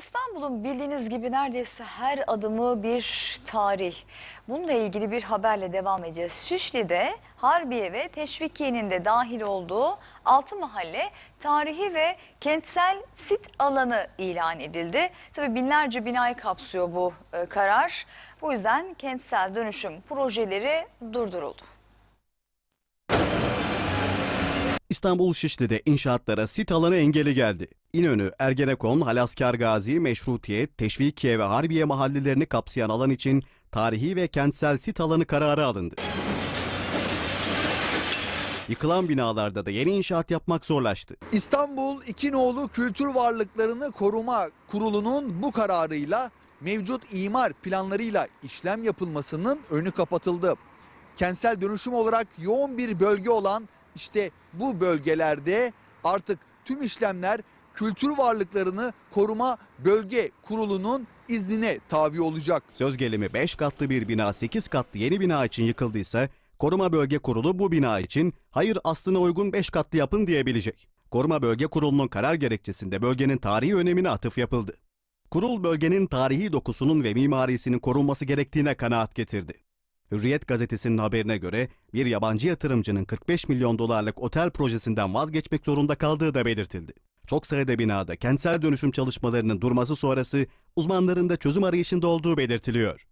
İstanbul'un bildiğiniz gibi neredeyse her adımı bir tarih. Bununla ilgili bir haberle devam edeceğiz. Şişli'de Harbiye ve Teşvikiye'nin de dahil olduğu altı mahalle tarihi ve kentsel sit alanı ilan edildi. Tabii binlerce binayı kapsıyor bu e, karar. Bu yüzden kentsel dönüşüm projeleri durduruldu. İstanbul Şişli'de inşaatlara sit alanı engeli geldi. İnönü, Ergenekon, Halaskar Gazi, Meşrutiyet, Teşvikiye ve Harbiye mahallelerini kapsayan alan için tarihi ve kentsel sit alanı kararı alındı. Yıkılan binalarda da yeni inşaat yapmak zorlaştı. İstanbul İkinoğlu Kültür Varlıklarını Koruma Kurulu'nun bu kararıyla mevcut imar planlarıyla işlem yapılmasının önü kapatıldı. Kentsel dönüşüm olarak yoğun bir bölge olan işte bu bölgelerde artık tüm işlemler kültür varlıklarını koruma bölge kurulunun iznine tabi olacak. Söz gelimi 5 katlı bir bina 8 katlı yeni bina için yıkıldıysa koruma bölge kurulu bu bina için hayır aslına uygun 5 katlı yapın diyebilecek. Koruma Bölge Kurulu'nun karar gerekçesinde bölgenin tarihi önemine atıf yapıldı. Kurul bölgenin tarihi dokusunun ve mimarisinin korunması gerektiğine kanaat getirdi. Hürriyet gazetesinin haberine göre bir yabancı yatırımcının 45 milyon dolarlık otel projesinden vazgeçmek zorunda kaldığı da belirtildi çok sayıda binada kentsel dönüşüm çalışmalarının durması sonrası uzmanların da çözüm arayışında olduğu belirtiliyor.